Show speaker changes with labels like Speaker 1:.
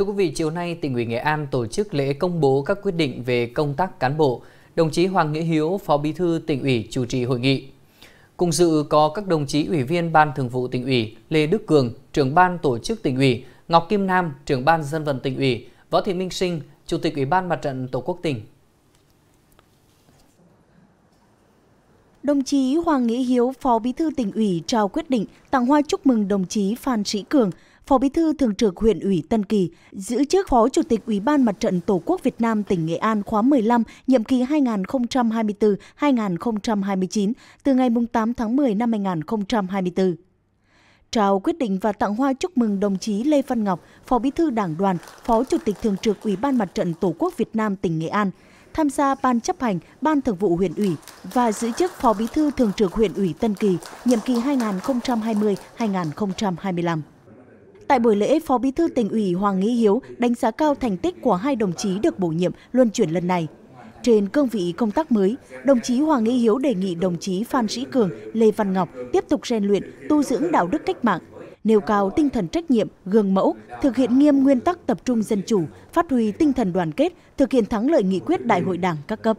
Speaker 1: Thưa quý vị, chiều nay tỉnh ủy Nghệ An tổ chức lễ công bố các quyết định về công tác cán bộ. Đồng chí Hoàng Nghĩa Hiếu, Phó Bí thư tỉnh ủy chủ trì hội nghị. Cùng dự có các đồng chí ủy viên Ban Thường vụ tỉnh ủy Lê Đức Cường, trưởng ban tổ chức tỉnh ủy, Ngọc Kim Nam, trưởng ban dân vận tỉnh ủy, Võ Thị Minh Sinh, Chủ tịch Ủy ban Mặt trận Tổ quốc tỉnh
Speaker 2: đồng chí Hoàng Nghĩa Hiếu, Phó Bí thư tỉnh ủy trao quyết định tặng hoa chúc mừng đồng chí Phan Sĩ Cường, Phó Bí thư Thường trực huyện ủy Tân Kỳ, giữ chức Phó Chủ tịch Ủy ban Mặt trận Tổ quốc Việt Nam tỉnh Nghệ An khóa 15, nhiệm kỳ 2024-2029, từ ngày 8 tháng 10 năm 2024 trao quyết định và tặng hoa chúc mừng đồng chí Lê Văn Ngọc, Phó Bí thư Đảng đoàn, Phó Chủ tịch Thường trực Ủy ban Mặt trận Tổ quốc Việt Nam tỉnh Nghệ An, tham gia Ban chấp hành Ban thường vụ huyện ủy và giữ chức Phó Bí thư Thường trực huyện ủy Tân Kỳ, nhiệm kỳ 2020-2025. Tại buổi lễ, Phó Bí thư tỉnh ủy Hoàng Nghĩ Hiếu đánh giá cao thành tích của hai đồng chí được bổ nhiệm luân chuyển lần này. Trên cương vị công tác mới, đồng chí Hoàng Nghĩ Hiếu đề nghị đồng chí Phan Sĩ Cường, Lê Văn Ngọc tiếp tục rèn luyện, tu dưỡng đạo đức cách mạng, nêu cao tinh thần trách nhiệm, gương mẫu, thực hiện nghiêm nguyên tắc tập trung dân chủ, phát huy tinh thần đoàn kết, thực hiện thắng lợi nghị quyết đại hội đảng các cấp.